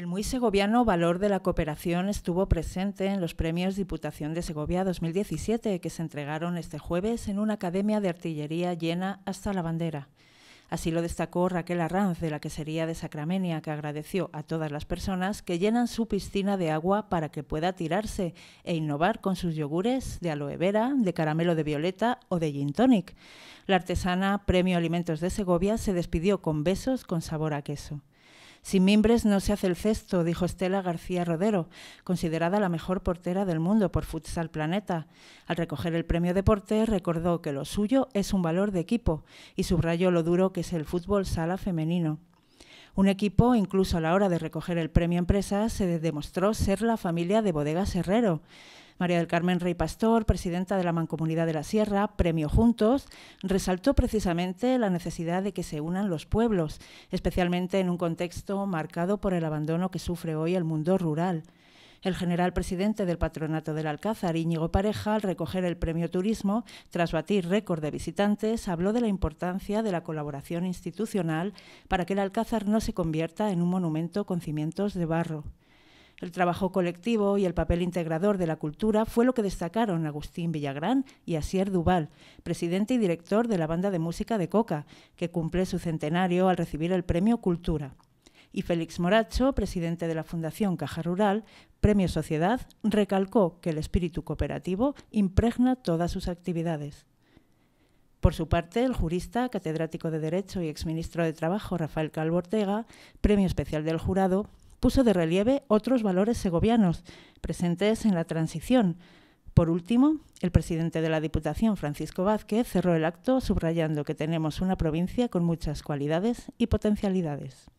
El muy segoviano valor de la cooperación estuvo presente en los premios Diputación de Segovia 2017 que se entregaron este jueves en una academia de artillería llena hasta la bandera. Así lo destacó Raquel Arranz de la quesería de Sacramenia, que agradeció a todas las personas que llenan su piscina de agua para que pueda tirarse e innovar con sus yogures de aloe vera, de caramelo de violeta o de gin tonic. La artesana Premio Alimentos de Segovia se despidió con besos con sabor a queso. Sin mimbres no se hace el cesto, dijo Estela García Rodero, considerada la mejor portera del mundo por Futsal Planeta. Al recoger el premio de porter, recordó que lo suyo es un valor de equipo y subrayó lo duro que es el fútbol sala femenino. Un equipo, incluso a la hora de recoger el premio Empresa, se demostró ser la familia de Bodegas Herrero. María del Carmen Rey Pastor, presidenta de la Mancomunidad de la Sierra, Premio Juntos, resaltó precisamente la necesidad de que se unan los pueblos, especialmente en un contexto marcado por el abandono que sufre hoy el mundo rural. El general presidente del Patronato del Alcázar, Íñigo Pareja, al recoger el premio Turismo, tras batir récord de visitantes, habló de la importancia de la colaboración institucional para que el Alcázar no se convierta en un monumento con cimientos de barro. El trabajo colectivo y el papel integrador de la cultura fue lo que destacaron Agustín Villagrán y Asier Duval, presidente y director de la banda de música de Coca, que cumple su centenario al recibir el premio Cultura y Félix Moracho, presidente de la Fundación Caja Rural, Premio Sociedad, recalcó que el espíritu cooperativo impregna todas sus actividades. Por su parte, el jurista, catedrático de Derecho y exministro de Trabajo Rafael Calvo Ortega, Premio Especial del Jurado, puso de relieve otros valores segovianos presentes en la transición. Por último, el presidente de la Diputación, Francisco Vázquez, cerró el acto subrayando que tenemos una provincia con muchas cualidades y potencialidades.